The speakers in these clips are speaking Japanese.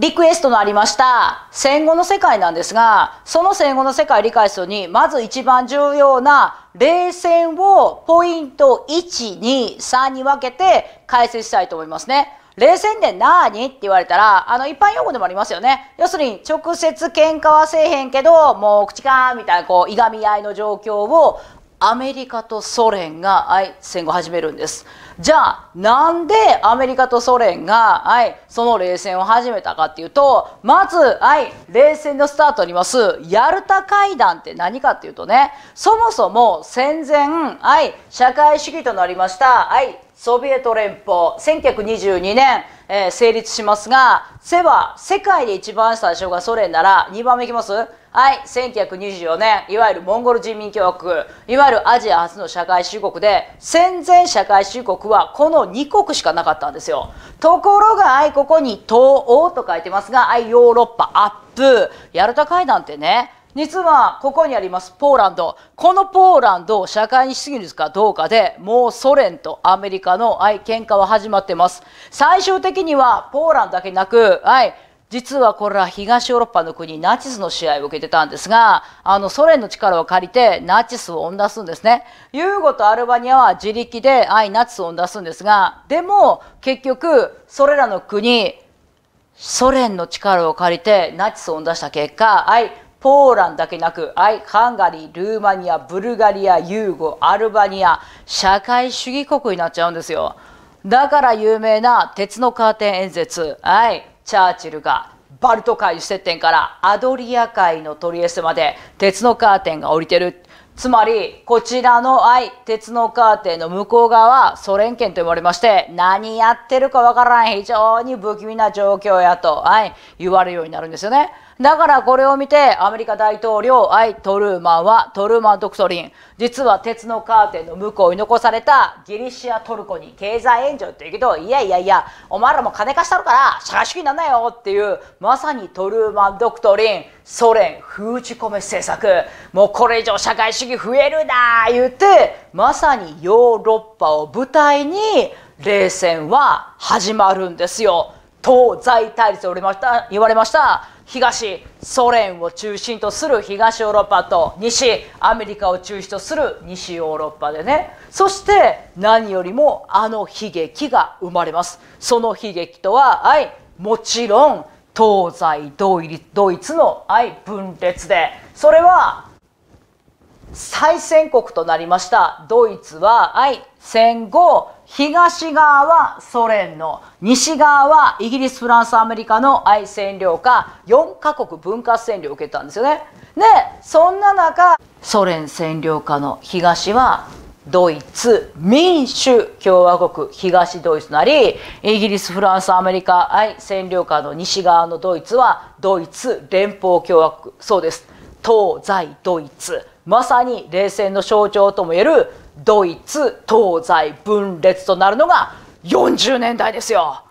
リクエストのありました戦後の世界なんですがその戦後の世界を理解するにまず一番重要な冷戦をポイント123に分けて解説したいと思いますね。冷戦って何って言われたら、あの、一般用語でもありますよね。要するに、直接喧嘩はせえへんけど、もう口かみたいな、こう、いがみ合いの状況をアメリカとソ連が、はい、戦後始めるんです。じゃあなんでアメリカとソ連が、はい、その冷戦を始めたかっていうとまず、はい、冷戦のスタートにますヤルタ会談って何かっていうとねそもそも戦前、はい、社会主義となりました、はい、ソビエト連邦1922年、えー、成立しますがせは世界で一番最初がソ連なら2番目いきますはい1924年いわゆるモンゴル人民共和国いわゆるアジア初の社会主義国で戦前社会主義国はこの2国しかなかったんですよところがはいここに東欧と書いてますがはいヨーロッパアップヤルタ会談ってね実はここにありますポーランドこのポーランドを社会にしすぎるかどうかでもうソ連とアメリカの、はい、喧嘩は始まってます最終的にはポーランドだけなく、はい、実はこれは東ヨーロッパの国ナチスの試合を受けてたんですがあのソ連の力を借りてナチスを追い出すんですねユーゴとアルバニアは自力で愛ナチスを追い出すんですがでも結局それらの国ソ連の力を借りてナチスを追い出した結果愛ポーランだけなく、はい、ハンガリー、ルーマニア、ブルガリア、ユーゴ、アルバニア、社会主義国になっちゃうんですよ。だから有名な鉄のカーテン演説、はい、チャーチルがバルト海接点からアドリア海のトリエステまで鉄のカーテンが降りてるつまりこちらの愛鉄のカーテンの向こう側はソ連圏と呼ばれまして何やってるかわからない非常に不気味な状況やと、はい、言われるようになるんですよね。だからこれを見てアメリカ大統領アイ・トルーマンはトルーマン・ドクトリン実は鉄のカーテンの向こうに残されたギリシア・トルコに経済援助って言うけどいやいやいやお前らも金貸したるから社会主義になんなよっていうまさにトルーマン・ドクトリンソ連封じ込め政策もうこれ以上社会主義増えるな言ってまさにヨーロッパを舞台に冷戦は始まるんですよ。東西対立を言われました東ソ連を中心とする東ヨーロッパと西アメリカを中心とする西ヨーロッパでねそして何よりもあの悲劇が生まれますその悲劇とは、はい、もちろん東西ドイツの、はい、分裂でそれは再戦国となりましたドイツは、はい、戦後東側はソ連の西側はイギリスフランスアメリカの愛占領下4カ国分割占領を受けたんですよねでそんな中ソ連占領下の東はドイツ民主共和国東ドイツなりイギリスフランスアメリカ愛占領下の西側のドイツはドイツ連邦共和国そうです東西ドイツまさに冷戦の象徴ともいえるドイツ東西分裂となるのが40年代ですよ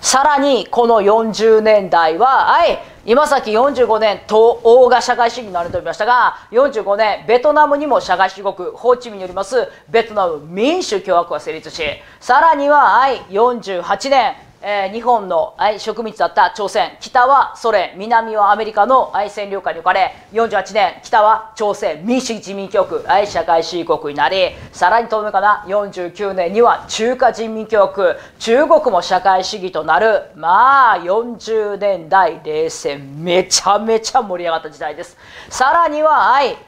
さらにこの40年代は、はい、今さっき45年東欧が社会主義になると言いましたが45年ベトナムにも社会主義国ホーチミンによりますベトナム民主共和国が成立しさらには、はい、48年えー、日本の、はい、植民地だった朝鮮北はソ連南はアメリカの、はい、占領下に置かれ48年北は朝鮮民主自民共和国、はい、社会主義国になりさらにどめかな49年には中華人民共和国中国も社会主義となるまあ40年代冷戦めちゃめちゃ盛り上がった時代ですさらには、はい、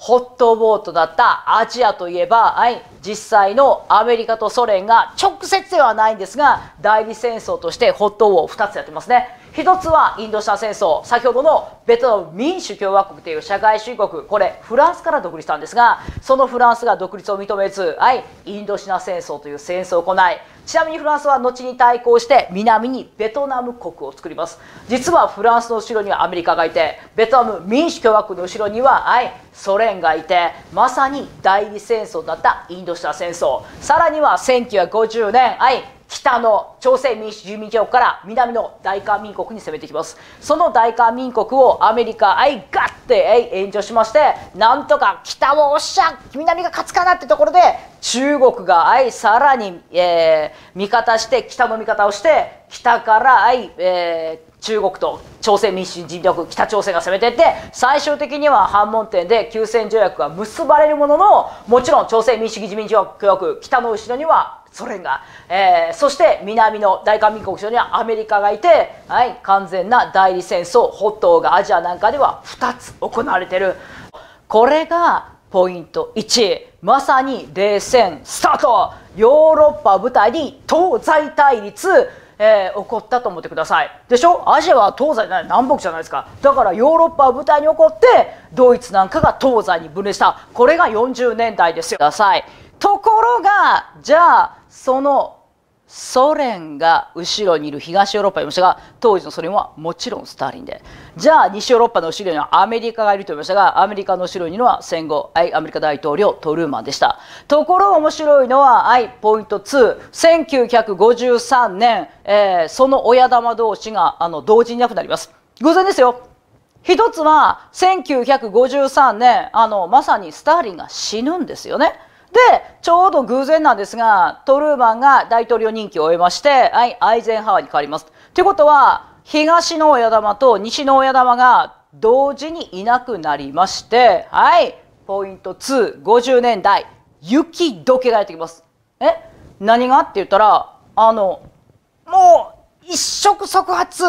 ホットボートだったアジアといえば、はい、実際のアメリカとソ連が直接ではないんですが代理戦争としてホットウォー2つやってますね一つはインドシナ戦争先ほどのベトナム民主共和国という社会主義国これフランスから独立したんですがそのフランスが独立を認めず、はい、インドシナ戦争という戦争を行いちなみにフランスは後に対抗して南にベトナム国を作ります実はフランスの後ろにはアメリカがいてベトナム民主共和国の後ろには、はい、ソ連がいてまさに第2戦争だったインドシナ戦争さらには1950年、はい、北の朝鮮民主住民共和国から南の大韓民国に攻めてきますその大韓民国をアメリカあいガッてえ援助しましてなんとか北をおっしゃ南が勝つかなってところで中国があいさらに、えー、味方して北の味方をして北からあい、えー、中国と朝鮮民主人力北朝鮮が攻めていって最終的には反問点で休戦条約が結ばれるもののもちろん朝鮮民主主義人民共和国北の後ろにはソ連が、えー、そして南の大韓民国省にはアメリカがいて、はい、完全な代理戦争北東がアジアなんかでは2つ行われてるこれがポイント1まさに冷戦スタートヨーロッパを舞台に東西対立えー、起こったと思ってくださいでしょアジアは東西じゃない南北じゃないですかだからヨーロッパを舞台に起こってドイツなんかが東西に分裂したこれが40年代ですよくださいところがじゃあそのソ連が後ろにいる東ヨーロッパにいましたが当時のソ連はもちろんスターリンでじゃあ西ヨーロッパの後ろにはアメリカがいると言いましたがアメリカの後ろにいるのは戦後アメリカ大統領トルーマンでしたところ面白いのははい、ポイント21953年、えー、その親玉同士があの同時になくなります偶然ですよ一つは1953年あのまさにスターリンが死ぬんですよね。ちょうど偶然なんですがトルーマンが大統領任期を終えまして、はい、アイゼンハワーに変わります。ということは東の親玉と西の親玉が同時にいなくなりましてはいポイント250年代雪解けがやってきます。え何がって言ったらあのもう一触即発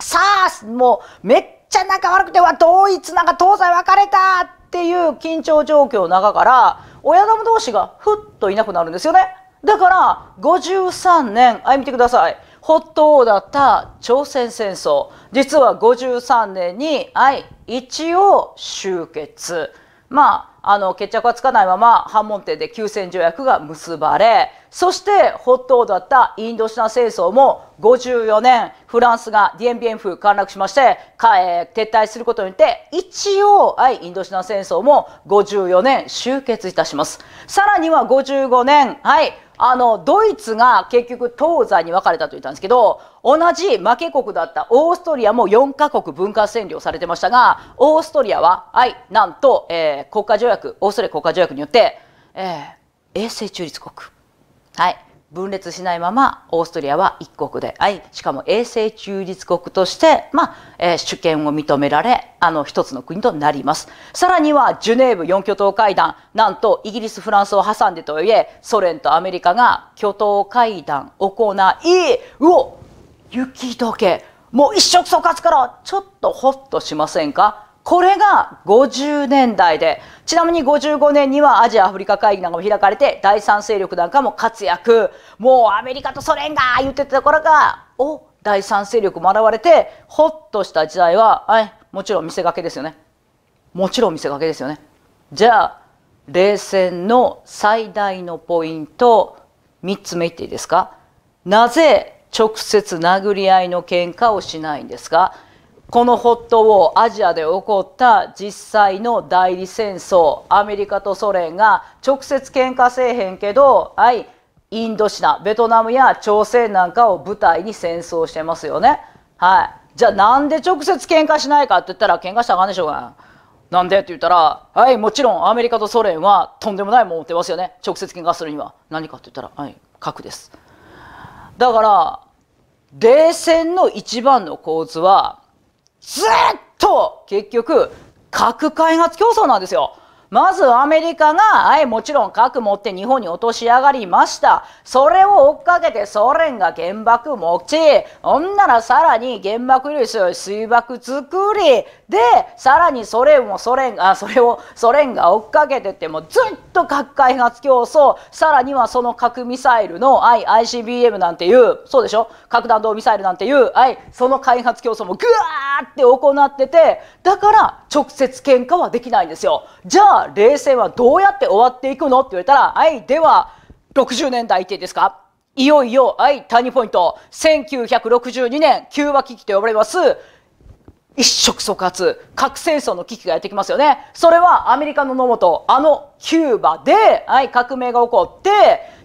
さあもうめっちゃ仲悪くてはイツなんか東西分かれたっていう緊張状況の中から親玉同士がふっといなくなるんですよね。だから53年あい見てください北東だった朝鮮戦争実は53年にあい一応終結まああの決着はつかないまま反問店で休戦条約が結ばれそして北東だったインドシナ戦争も54年フランスがディエンビエンフ陥落しましてか、えー、撤退することによって一応、はい、インドシナ戦争も54年終結いたしますさらには55年はいあのドイツが結局東西に分かれたと言ったんですけど同じ負け国だったオーストリアも4カ国分割占領されてましたがオーストリアは、はい、なんと、えー、国家条約オーストリア国家条約によって、えー、衛星中立国、はい、分裂しないままオーストリアは一国で、しかも永世中立国として、まあえー、主権を認められあの一つの国となりますさらにはジュネーブ4巨頭会談なんとイギリスフランスを挟んでとはいえソ連とアメリカが巨頭会談を行いうお雪解けもう一触即発からちょっとホッとしませんかこれが50年代でちなみに55年にはアジア・アフリカ会議なんかも開かれて第三勢力なんかも活躍もうアメリカとソ連が言ってたところがお第三勢力も現れてほっとした時代は、はい、もちろん見せかけですよねもちろん見せかけですよねじゃあ冷戦の最大のポイント3つ目言っていいですかなぜ直接殴り合いの喧嘩をしないんですかこのトウォをアジアで起こった実際の代理戦争アメリカとソ連が直接喧嘩せえへんけど、はい、インドシナベトナムや朝鮮なんかを舞台に戦争してますよね。はい、じゃあなんで直接喧嘩しないかって言ったら喧嘩したらあかんでしょうがなんでって言ったら、はい、もちろんアメリカとソ連はとんでもないもん持ってますよね。直接喧嘩するには。何かって言ったら、はい、核です。だから、冷戦の一番の構図は、ずっと結局核開発競争なんですよ。まずアメリカが、はい、もちろん核持って日本に落とし上がりました。それを追っかけてソ連が原爆持ち、ほんならさらに原爆より強い水爆作り、で、さらにソ連もソ連が、それをソ連が追っかけてってもずっと核開発競争、さらにはその核ミサイルの、はい、ICBM なんていう、そうでしょ核弾道ミサイルなんていう、はい、その開発競争もぐわーって行っててだから直接喧嘩はできないんですよじゃあ冷戦はどうやって終わっていくのって言われたらはいでは60年代っていいですかいよいよはいターニポイント1962年キューバ危機と呼ばれます一触即発核戦争の危機がやってきますよねそれはアメリカの野本あのキューバで、はい、革命が起こって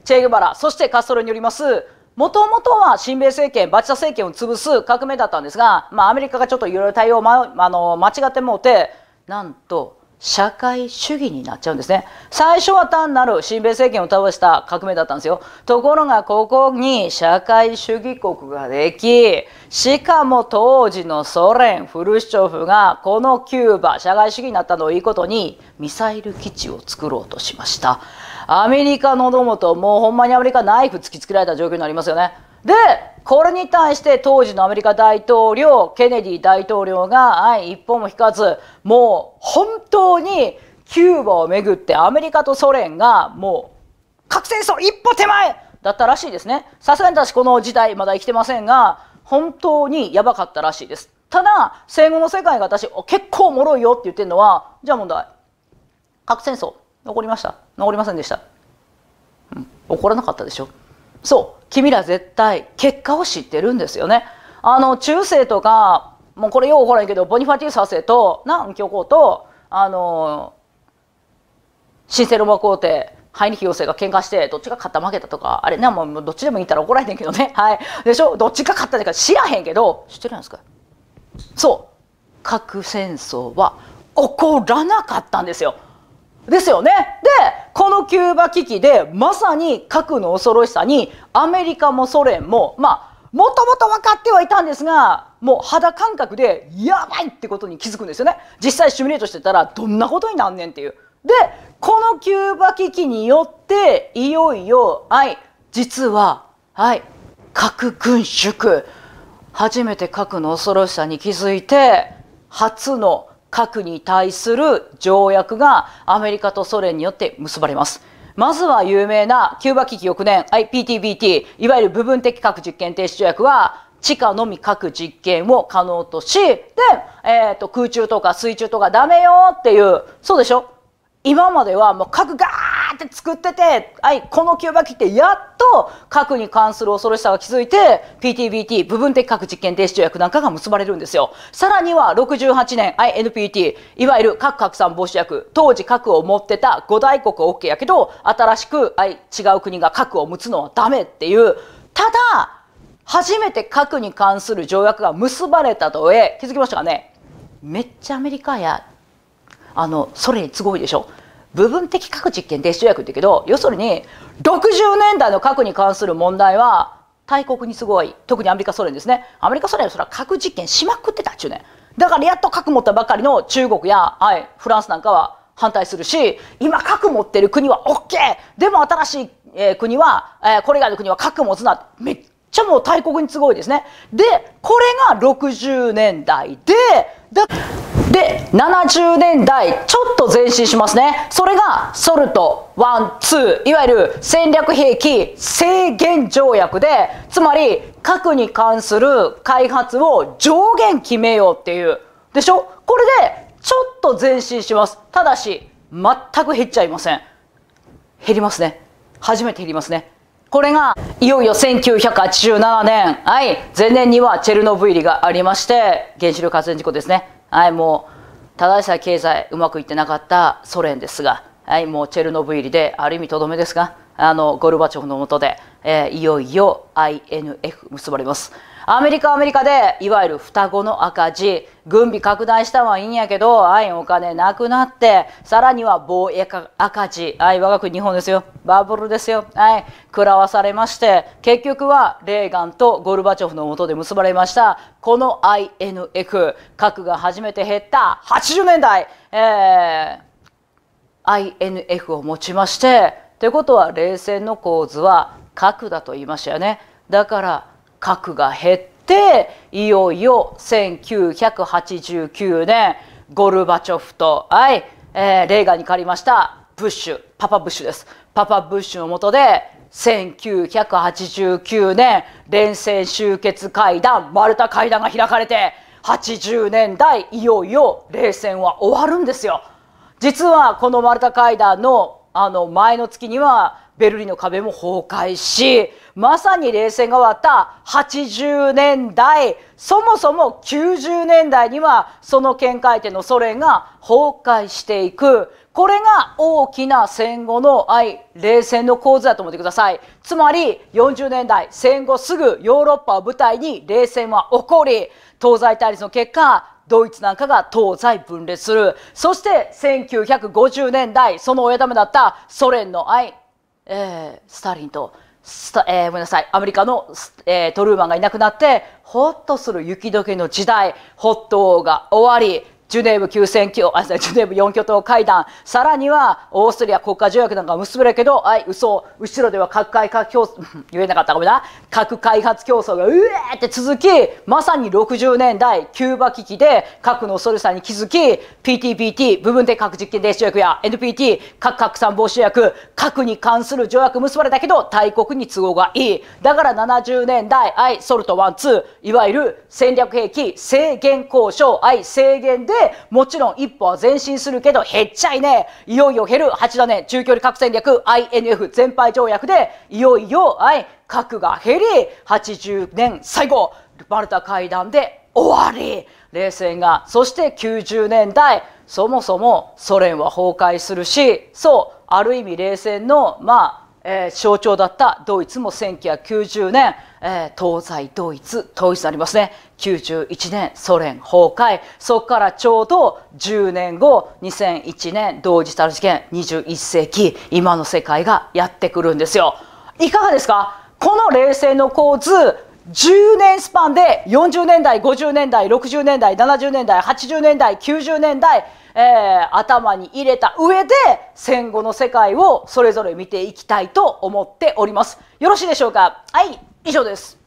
チェ・グバラそしてカストロによりますもともとは親米政権バチタ政権を潰す革命だったんですが、まあ、アメリカがちょっといろいろ対応を、ま、あの間違ってもうてなんと社会主義になっちゃうんですね最初は単なる親米政権を倒した革命だったんですよところがここに社会主義国ができしかも当時のソ連フルシチョフがこのキューバ社会主義になったのをいいことにミサイル基地を作ろうとしましたアメリカのどもともうほんまにアメリカナイフ突きつけられた状況になりますよね。でこれに対して当時のアメリカ大統領ケネディ大統領が、はい、一歩も引かずもう本当にキューバをめぐってアメリカとソ連がもう核戦争一歩手前だったらしいですねさすがに私この時代まだ生きてませんが本当にやばかったらしいですただ戦後の世界が私結構脆いよって言ってるのはじゃあ問題核戦争残りました残りませんでした、うん、怒らなかったでしょそう君ら絶対結果を知ってるんですよねあの中世とかもうこれよう怒らんけどボニファティス博士と南教皇とあの神聖ローマ皇帝ハイニヒ王政が喧嘩してどっちが勝った負けたとかあれねもうどっちでもいいったら怒られへんけどね はいでしょどっちが勝ったてか知らへんけど知ってるんですかそう核戦争は起こらなかったんですよですよね。でこのキューバ危機でまさに核の恐ろしさにアメリカもソ連もまあもともと分かってはいたんですがもう肌感覚でやばいってことに気づくんですよね実際シミュレートしてたらどんなことになんねんっていうでこのキューバ危機によっていよいよはい実ははい核軍縮初めて核の恐ろしさに気づいて初の核に対する条約がアメリカとソ連によって結ばれます。まずは有名なキューバ危機翌年 IPTBT、いわゆる部分的核実験停止条約は、地下のみ核実験を可能とし、で、えっ、ー、と、空中とか水中とかダメよっていう、そうでしょ今まではもう核ガーーって作ってて、はい、この吸盤切ってやっと核に関する恐ろしさが気づいて PTBT 部分的核実験停止条約なんかが結ばれるんですよさらには68年、はい、NPT いわゆる核拡散防止薬当時核を持ってた5大国は OK やけど新しく、はい、違う国が核を持つのはダメっていうただ初めて核に関する条約が結ばれたとえ気づきましたかねめっちゃアメリカやあのソ連に都合いいでしょ部分的核実験で主役って言うけど要するに60年代の核に関する問題は大国にすごい特にアメリカソ連ですねアメリカソ連はそれは核実験しまくってたっちゅうねだからやっと核持ったばかりの中国や、はい、フランスなんかは反対するし今核持ってる国は OK でも新しい、えー、国は、えー、これ以外の国は核持つなめっちゃもう大国にすごいですねでこれが60年代でだで70年代ちょっと前進しますねそれがソルト12いわゆる戦略兵器制限条約でつまり核に関する開発を上限決めようっていうでしょこれでちょっと前進しますただし全く減っちゃいません減りますね初めて減りますねこれがいよいよ1987年はい前年にはチェルノブイリがありまして原子力発電事故ですねはい、もうただでさえ経済うまくいってなかったソ連ですが、はい、もうチェルノブイリである意味とどめですがあのゴルバチョフの下で、えー、いよいよ INF 結ばれます。アメリカアメリカでいわゆる双子の赤字軍備拡大したはいいんやけどあいお金なくなってさらには貿易赤字あい我が国日本ですよバブルですよはい食らわされまして結局はレーガンとゴルバチョフのもとで結ばれましたこの INF 核が初めて減った80年代、えー、INF をもちましてということは冷戦の構図は核だと言いましたよねだから核が減っていよいよ1989年ゴルバチョフと、はいえー、レーガンに借りましたブッシュパパブッシュですパパブッシュの下で1989年連戦終結会談マルタ会談が開かれて80年代いよいよ冷戦は終わるんですよ。実はこのマルタ会談のあの前の月にはベルリンの壁も崩壊しまさに冷戦が終わった80年代そもそも90年代にはその見解点のソ連が崩壊していくこれが大きな戦後の愛冷戦の構図だと思ってくださいつまり40年代戦後すぐヨーロッパを舞台に冷戦は起こり東西対立の結果ドイツなんかが東西分裂するそして1950年代その親玉だったソ連の愛えー、スターリンとスタ、えー、ごめんなさいアメリカの、えー、トルーマンがいなくなってほっとする雪解けの時代ホット王が終わりジュネーブ9000あジュネーブ4巨頭会談さらにはオーストリア国家条約なんか結ぶれけどあい嘘後ろでは核開発競争言えなかったごめんな核開発競争がうえーって続きまさに60年代キューバ危機で核の恐れさに気づき PTPT 部分的核実験停止条約や NPT 核拡散防止条約核に関する条約結ばれたけど大国に都合がいいだから70年代はいソルト12いわゆる戦略兵器制限交渉はい制限でもちろん一歩は前進するけど減っちゃいねいよいよ減る8だね中距離核戦略 INF 全廃条約でいよいよ、はい、核が減り80年最後バルタ会談で終わり冷戦がそして90年代そもそもソ連は崩壊するしそうある意味冷戦のまあえー、象徴だったドイツも1990年、えー、東西ドイツ統一になりますね91年ソ連崩壊そこからちょうど10年後2001年同時多事件21世紀今の世界がやってくるんですよいかがですかこの冷戦の構図10年スパンで40年代50年代60年代70年代80年代90年代えー、頭に入れた上で戦後の世界をそれぞれ見ていきたいと思っておりますよろしいでしょうかはい以上です